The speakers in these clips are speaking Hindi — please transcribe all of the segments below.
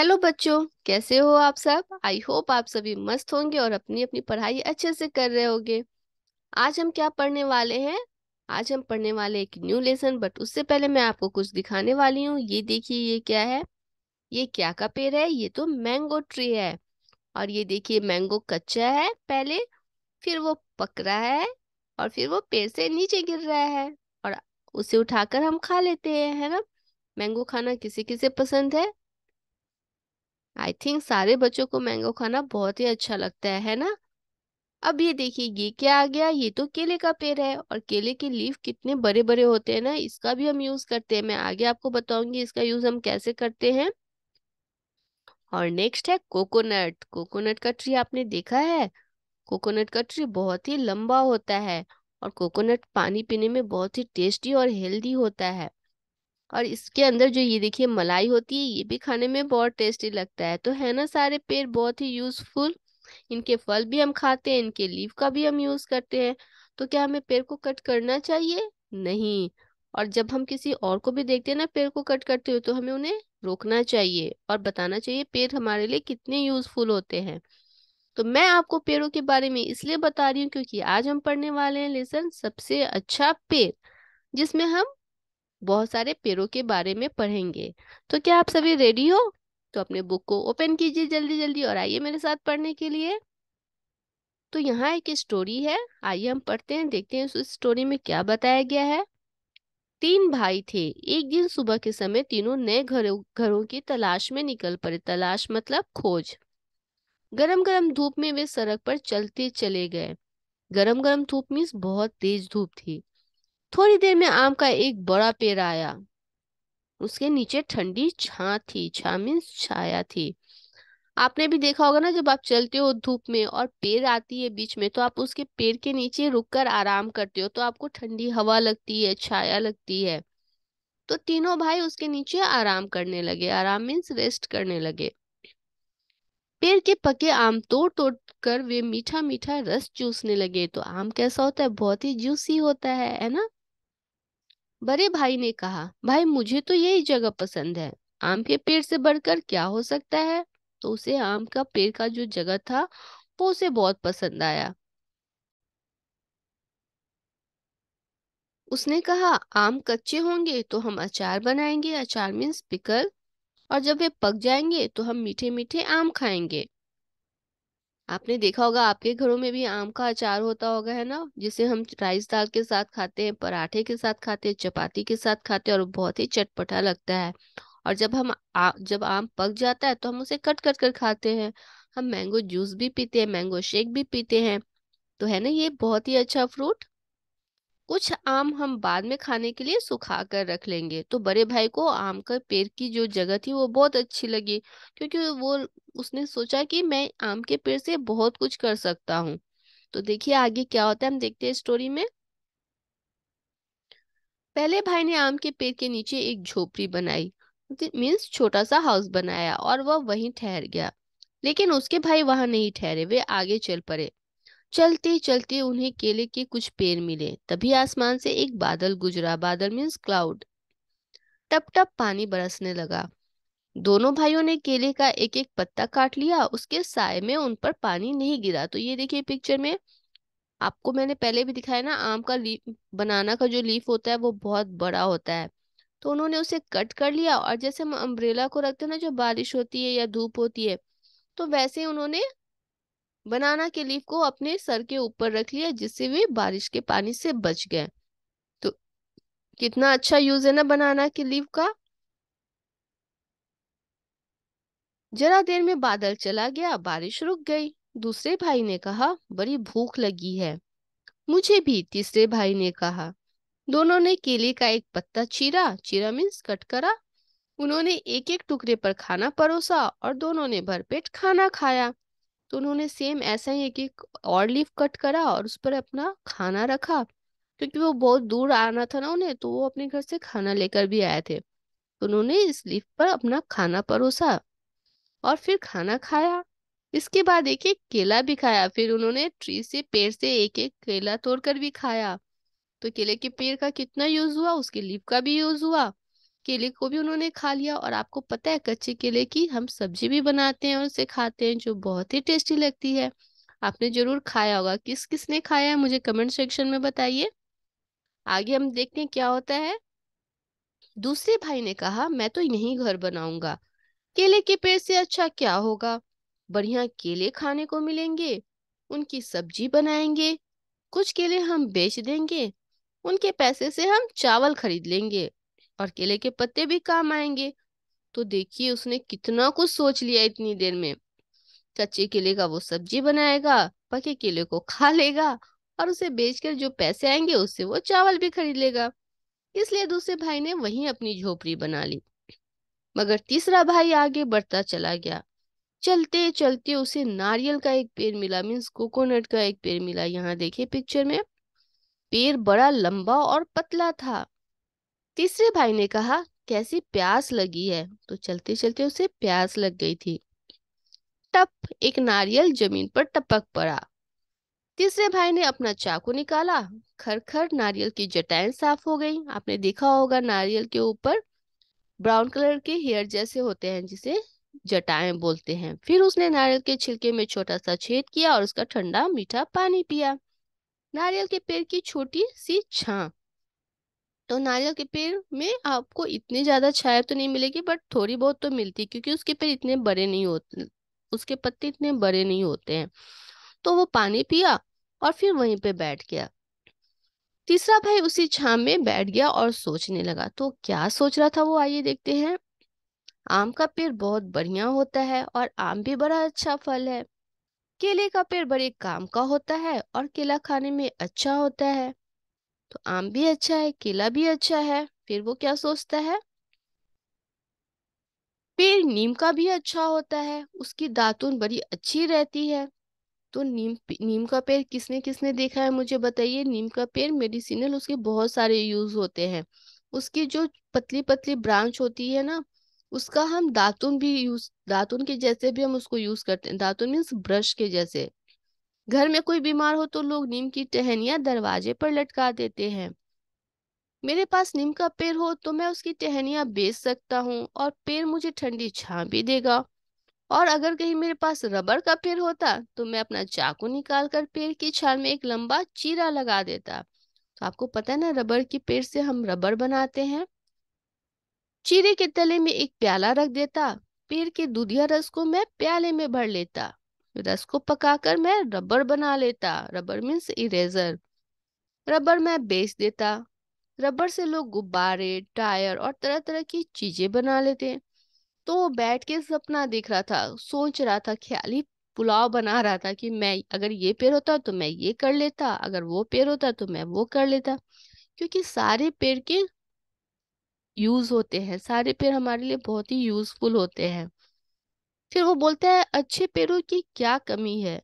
हेलो बच्चों कैसे हो आप सब आई होप आप सभी मस्त होंगे और अपनी अपनी पढ़ाई अच्छे से कर रहे होंगे आज हम क्या पढ़ने वाले हैं आज हम पढ़ने वाले एक न्यू लेसन बट उससे पहले मैं आपको कुछ दिखाने वाली हूँ ये देखिए ये क्या है ये क्या का पेड़ है ये तो मैंगो ट्री है और ये देखिए मैंगो कच्चा है पहले फिर वो पक रहा है और फिर वो पेड़ से नीचे गिर रहा है और उसे उठाकर हम खा लेते हैं है ना मैंगो खाना किसे किसे पसंद है आई थिंक सारे बच्चों को मैंगो खाना बहुत ही अच्छा लगता है है ना अब ये देखिए ये क्या आ गया ये तो केले का पेड़ है और केले के लीफ कितने बड़े बड़े होते हैं ना इसका भी हम यूज करते हैं मैं आगे आपको बताऊंगी इसका यूज हम कैसे करते हैं और नेक्स्ट है कोकोनट कोकोनट का ट्री आपने देखा है कोकोनट का ट्री बहुत ही लंबा होता है और कोकोनट पानी पीने में बहुत ही टेस्टी और हेल्दी होता है और इसके अंदर जो ये देखिए मलाई होती है ये भी खाने में बहुत टेस्टी लगता है तो है ना सारे पेड़ बहुत ही यूजफुल इनके फल भी हम खाते हैं इनके लीव का भी हम यूज करते हैं तो क्या हमें पेड़ को कट करना चाहिए नहीं और जब हम किसी और को भी देखते हैं ना पेड़ को कट करते हुए तो हमें उन्हें रोकना चाहिए और बताना चाहिए पेड़ हमारे लिए कितने यूजफुल होते हैं तो मैं आपको पेड़ों के बारे में इसलिए बता रही हूँ क्योंकि आज हम पढ़ने वाले हैं लेसन सबसे अच्छा पेड़ जिसमें हम बहुत सारे पेड़ों के बारे में पढ़ेंगे तो क्या आप सभी रेडी हो तो अपने बुक को ओपन कीजिए जल्दी जल्दी और आइए मेरे साथ पढ़ने के लिए तो यहाँ एक स्टोरी है आइए हम पढ़ते हैं देखते हैं उस स्टोरी में क्या बताया गया है तीन भाई थे एक दिन सुबह के समय तीनों नए घरों घरों की तलाश में निकल पड़े तलाश मतलब खोज गरम गरम धूप में वे सड़क पर चलते चले गए गरम गरम धूप मीन्स बहुत तेज धूप थी थोड़ी देर में आम का एक बड़ा पेड़ आया उसके नीचे ठंडी छा थी छा मीन्स छाया थी आपने भी देखा होगा ना जब आप चलते हो धूप में और पेड़ आती है बीच में तो आप उसके पेड़ के नीचे रुककर आराम करते हो तो आपको ठंडी हवा लगती है छाया लगती है तो तीनों भाई उसके नीचे आराम करने लगे आराम मीन्स रेस्ट करने लगे पेड़ के पके आम तोड़ तोड़ कर वे मीठा मीठा रस चूसने लगे तो आम कैसा होता है बहुत ही जूसी होता है है ना बड़े भाई ने कहा भाई मुझे तो यही जगह पसंद है आम के पेड़ से बढ़कर क्या हो सकता है तो उसे आम का पेड़ का जो जगह था वो उसे बहुत पसंद आया उसने कहा आम कच्चे होंगे तो हम अचार बनाएंगे अचार मीन्स पिकल और जब वे पक जाएंगे तो हम मीठे मीठे आम खाएंगे आपने देखा होगा आपके घरों में भी आम का अचार होता होगा है ना जिसे हम राइस दाल के साथ खाते हैं पराठे के साथ खाते हैं चपाती के साथ खाते हैं और बहुत ही चटपटा लगता है और जब हम आ, जब आम पक जाता है तो हम उसे कट कट कर खाते हैं हम मैंगो जूस भी पीते हैं मैंगो शेक भी पीते हैं तो है ना ये बहुत ही अच्छा फ्रूट कुछ आम हम बाद में खाने के लिए सुखा कर रख लेंगे तो बड़े भाई को आम का पेड़ की जो जगह थी वो बहुत अच्छी लगी क्योंकि वो उसने सोचा कि मैं आम के पेड़ से बहुत कुछ कर सकता हूँ तो देखिए आगे क्या होता है हम देखते हैं स्टोरी में पहले भाई ने आम के पेड़ के नीचे एक झोपड़ी बनाई मीन्स छोटा सा हाउस बनाया और वह वहीं ठहर गया लेकिन उसके भाई वहां नहीं ठहरे वे आगे चल पड़े चलते चलते उन्हें केले के कुछ पेड़ मिले तभी आसमान से एक बादल गुजरा बादल मीन्स क्लाउड टप टप पानी बरसने लगा दोनों भाइयों ने केले का एक एक पत्ता काट लिया उसके साय में उन पर पानी नहीं गिरा तो ये देखिए पिक्चर में आपको मैंने पहले भी दिखाया ना आम का लीफ बनाना का जो लीफ होता है वो बहुत बड़ा होता है तो उन्होंने उसे कट कर लिया और जैसे हम अम्ब्रेला को रखते हैं ना जो बारिश होती है या धूप होती है तो वैसे उन्होंने बनाना के लीफ को अपने सर के ऊपर रख लिया जिससे वे बारिश के पानी से बच गए तो कितना अच्छा यूज है ना बनाना के लीफ का जरा देर में बादल चला गया बारिश रुक गई दूसरे भाई ने कहा बड़ी भूख लगी है मुझे भी तीसरे भाई ने कहा दोनों ने केले का एक पत्ता चीरा चीरा मीन्स कट करा उन्होंने एक एक टुकड़े पर खाना परोसा और दोनों ने भरपेट खाना खाया तो उन्होंने सेम ऐसा ही एक एक और लीफ कट करा और उस पर अपना खाना रखा क्योंकि वो बहुत दूर आना था ना उन्हें तो वो अपने घर से खाना लेकर भी आए थे तो उन्होंने इस लीफ पर अपना खाना परोसा और फिर खाना खाया इसके बाद एक एक केला भी खाया फिर उन्होंने ट्री से पेड़ से एक एक केला तोड़कर भी खाया तो केले के पेड़ का कितना यूज हुआ उसके लीफ का भी यूज हुआ केले को भी उन्होंने खा लिया और आपको पता है कच्चे केले की हम सब्जी भी बनाते हैं और उसे खाते हैं जो बहुत ही टेस्टी लगती है आपने जरूर खाया होगा किस किसने खाया है मुझे कमेंट सेक्शन में बताइए आगे हम देखते हैं क्या होता है दूसरे भाई ने कहा मैं तो यही घर बनाऊंगा केले के पेड़ से अच्छा क्या होगा बढ़िया केले खाने को मिलेंगे उनकी सब्जी बनाएंगे कुछ केले हम बेच देंगे उनके पैसे से हम चावल खरीद लेंगे और केले के पत्ते भी काम आएंगे तो देखिए उसने कितना कुछ सोच लिया इतनी देर में कच्चे केले का वो सब्जी बनाएगा पके केले को खा लेगा और उसे बेचकर जो पैसे आएंगे उससे वो चावल भी खरीद लेगा इसलिए दूसरे भाई ने वहीं अपनी झोपड़ी बना ली मगर तीसरा भाई आगे बढ़ता चला गया चलते चलते उसे नारियल का एक पेड़ मिला मीन्स कोकोनट का एक पेड़ मिला यहाँ देखिए पिक्चर में पेड़ बड़ा लंबा और पतला था तीसरे भाई ने कहा कैसी प्यास लगी है तो चलते चलते उसे प्यास लग गई थी टप एक नारियल जमीन पर टपक पड़ा तीसरे भाई ने अपना चाकू निकाला खरखर नारियल की जटाएं साफ हो गई आपने देखा होगा नारियल के ऊपर ब्राउन कलर के हेयर जैसे होते हैं जिसे जटाएं बोलते हैं फिर उसने नारियल के छिलके में छोटा सा छेद किया और उसका ठंडा मीठा पानी पिया नारियल के पेड़ की छोटी सी छा तो नारियल के पेड़ में आपको इतनी ज़्यादा छाया तो नहीं मिलेगी बट थोड़ी बहुत तो मिलती क्योंकि उसके पेड़ इतने बड़े नहीं होते उसके पत्ते इतने बड़े नहीं होते हैं तो वो पानी पिया और फिर वहीं पे बैठ गया तीसरा भाई उसी छाम में बैठ गया और सोचने लगा तो क्या सोच रहा था वो आइए देखते हैं आम का पेड़ बहुत बढ़िया होता है और आम भी बड़ा अच्छा फल है केले का पेड़ बड़े काम का होता है और केला खाने में अच्छा होता है तो आम भी अच्छा है केला भी अच्छा है फिर वो क्या सोचता है फिर नीम का भी अच्छा होता है उसकी दातुन बड़ी अच्छी रहती है तो नीम नीम का पेड़ किसने किसने देखा है मुझे बताइए नीम का पेड़ मेडिसिनल उसके बहुत सारे यूज होते हैं उसकी जो पतली पतली ब्रांच होती है ना उसका हम दातुन भी यूज दातुन के जैसे भी हम उसको यूज करते हैं दातुन मीन्स ब्रश के जैसे घर में कोई बीमार हो तो लोग नीम की टहनियां दरवाजे पर लटका देते हैं मेरे पास नीम का पेड़ हो तो मैं उसकी टहनियां बेच सकता हूँ और पेड़ मुझे ठंडी छा भी देगा और अगर कहीं मेरे पास रबड़ का पेड़ होता तो मैं अपना चाकू निकाल कर पेड़ की छाल में एक लंबा चीरा लगा देता तो आपको पता है ना रबड़ के पेड़ से हम रबड़ बनाते हैं चीरे के तले में एक प्याला रख देता पेड़ के दूधिया रस को मैं प्याले में भर लेता रस को पकाकर मैं रबर बना लेता रबर मीन्स इरेजर रबर मैं बेच देता रबर से लोग गुब्बारे टायर और तरह तरह की चीजें बना लेते तो वो बैठ के सपना देख रहा था सोच रहा था ख्याली पुलाव बना रहा था कि मैं अगर ये पेड़ होता तो मैं ये कर लेता अगर वो पेड़ होता तो मैं वो कर लेता क्योंकि सारे पेड़ के यूज होते हैं सारे पेड़ हमारे लिए बहुत ही यूजफुल होते हैं फिर वो बोलता है अच्छे पेड़ों की क्या कमी है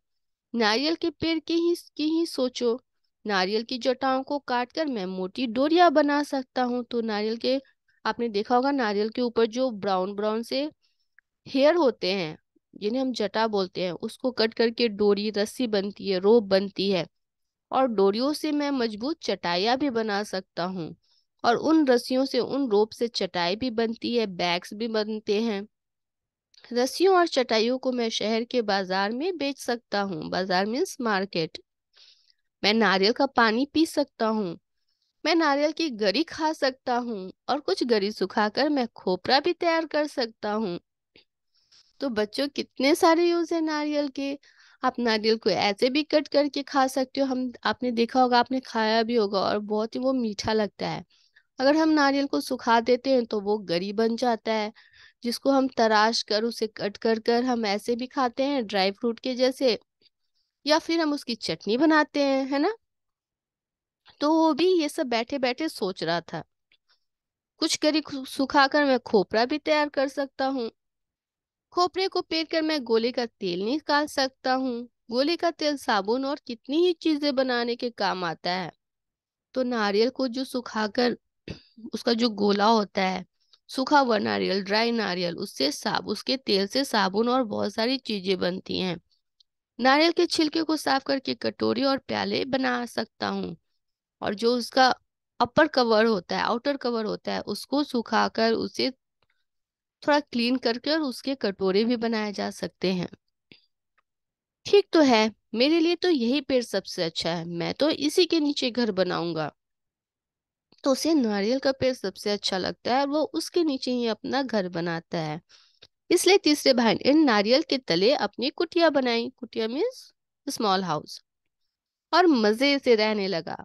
नारियल के पेड़ की ही की ही सोचो नारियल की जटाओं को काट कर मैं मोटी डोरिया बना सकता हूँ तो नारियल के आपने देखा होगा नारियल के ऊपर जो ब्राउन ब्राउन से हेयर होते हैं जिन्हें हम जटा बोलते हैं उसको कट करके डोरी रस्सी बनती है रोप बनती है और डोरियों से मैं मजबूत चटाइया भी बना सकता हूँ और उन रस्सियों से उन रोप से चटाई भी बनती है बैग्स भी बनते हैं रस्सियों और चटाइयों को मैं शहर के बाजार में बेच सकता हूँ बाजार मीन्स मार्केट मैं नारियल का पानी पी सकता हूँ मैं नारियल की गरी खा सकता हूँ और कुछ गरी सुखाकर मैं खोपरा भी तैयार कर सकता हूँ तो बच्चों कितने सारे यूज है नारियल के आप नारियल को ऐसे भी कट करके खा सकते हो हम आपने देखा होगा आपने खाया भी होगा और बहुत ही वो मीठा लगता है अगर हम नारियल को सुखा देते हैं तो वो गरी बन जाता है जिसको हम तराश कर उसे कट कर कर हम ऐसे भी खाते हैं ड्राई फ्रूट के जैसे या फिर हम उसकी चटनी बनाते हैं है ना तो वो भी ये सब बैठे बैठे सोच रहा था कुछ करी सुखा कर मैं खोपरा भी तैयार कर सकता हूँ खोपरे को पेर कर मैं गोले का तेल निकाल सकता हूँ गोले का तेल साबुन और कितनी ही चीजें बनाने के काम आता है तो नारियल को जो सुखाकर उसका जो गोला होता है सूखा हुआ नारियल ड्राई नारियल उससे साब उसके तेल से साबुन और बहुत सारी चीजें बनती हैं नारियल के छिलके को साफ करके कटोरी और प्याले बना सकता हूँ और जो उसका अपर कवर होता है आउटर कवर होता है उसको सुखाकर उसे थोड़ा क्लीन करके और उसके कटोरे भी बनाए जा सकते हैं ठीक तो है मेरे लिए तो यही पेड़ सबसे अच्छा है मैं तो इसी के नीचे घर बनाऊंगा तो उसे नारियल का पेड़ सबसे अच्छा लगता है और वो उसके नीचे ही अपना घर बनाता है इसलिए तीसरे भाई ने नारियल के तले अपनी कुटिया बनाई कुटिया मीन्स स्मॉल हाउस और मजे से रहने लगा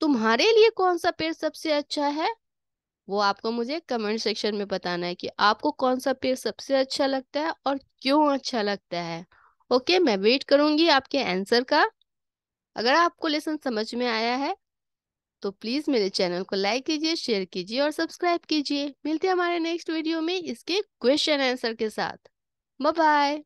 तुम्हारे लिए कौन सा पेड़ सबसे अच्छा है वो आपको मुझे कमेंट सेक्शन में बताना है कि आपको कौन सा पेड़ सबसे अच्छा लगता है और क्यों अच्छा लगता है ओके मैं वेट करूंगी आपके आंसर का अगर आपको लेसन समझ में आया है तो प्लीज मेरे चैनल को लाइक कीजिए शेयर कीजिए और सब्सक्राइब कीजिए मिलते हैं हमारे नेक्स्ट वीडियो में इसके क्वेश्चन आंसर के साथ बाय